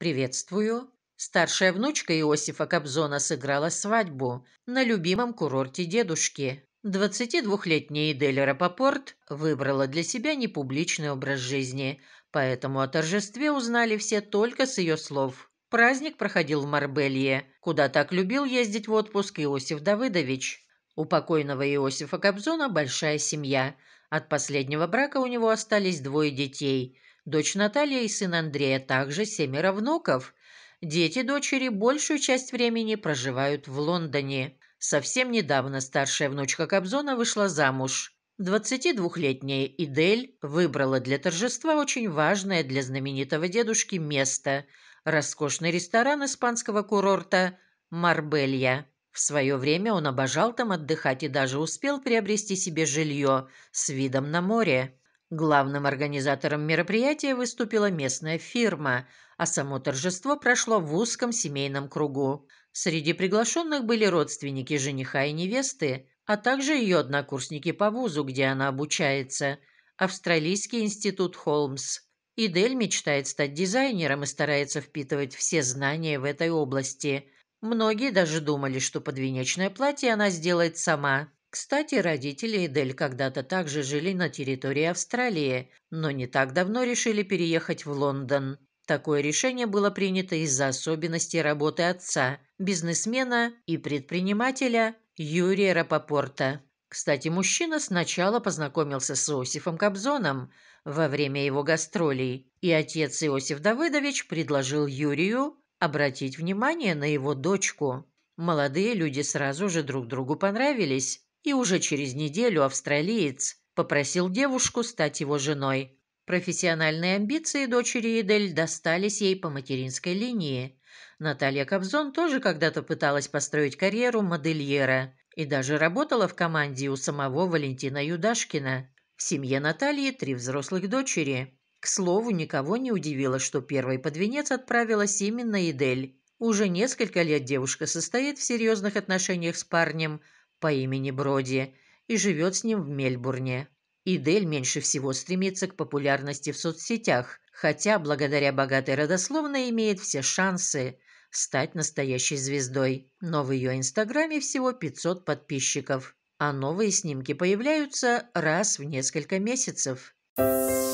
«Приветствую». Старшая внучка Иосифа Кобзона сыграла свадьбу на любимом курорте дедушки. 22-летняя Идель Рапопорт выбрала для себя непубличный образ жизни, поэтому о торжестве узнали все только с ее слов. Праздник проходил в Марбелье, куда так любил ездить в отпуск Иосиф Давыдович. У покойного Иосифа Кобзона большая семья. От последнего брака у него остались двое детей – Дочь Наталья и сын Андрея также семеро внуков. Дети дочери большую часть времени проживают в Лондоне. Совсем недавно старшая внучка Кобзона вышла замуж. 22-летняя Идель выбрала для торжества очень важное для знаменитого дедушки место – роскошный ресторан испанского курорта «Марбелья». В свое время он обожал там отдыхать и даже успел приобрести себе жилье с видом на море. Главным организатором мероприятия выступила местная фирма, а само торжество прошло в узком семейном кругу. Среди приглашенных были родственники жениха и невесты, а также ее однокурсники по вузу, где она обучается, Австралийский институт Холмс. Идель мечтает стать дизайнером и старается впитывать все знания в этой области. Многие даже думали, что подвенечное платье она сделает сама. Кстати, родители Эдель когда-то также жили на территории Австралии, но не так давно решили переехать в Лондон. Такое решение было принято из-за особенностей работы отца, бизнесмена и предпринимателя Юрия Рапопорта. Кстати, мужчина сначала познакомился с Иосифом Кобзоном во время его гастролей, и отец Иосиф Давыдович предложил Юрию обратить внимание на его дочку. Молодые люди сразу же друг другу понравились, и уже через неделю австралиец попросил девушку стать его женой. Профессиональные амбиции дочери Идель достались ей по материнской линии. Наталья Кобзон тоже когда-то пыталась построить карьеру модельера и даже работала в команде у самого Валентина Юдашкина. В семье Натальи три взрослых дочери. К слову, никого не удивило, что первой под венец отправилась именно Идель. Уже несколько лет девушка состоит в серьезных отношениях с парнем – по имени Броди и живет с ним в Мельбурне. Идель меньше всего стремится к популярности в соцсетях, хотя благодаря богатой родословной имеет все шансы стать настоящей звездой. Но в ее инстаграме всего 500 подписчиков, а новые снимки появляются раз в несколько месяцев. Thank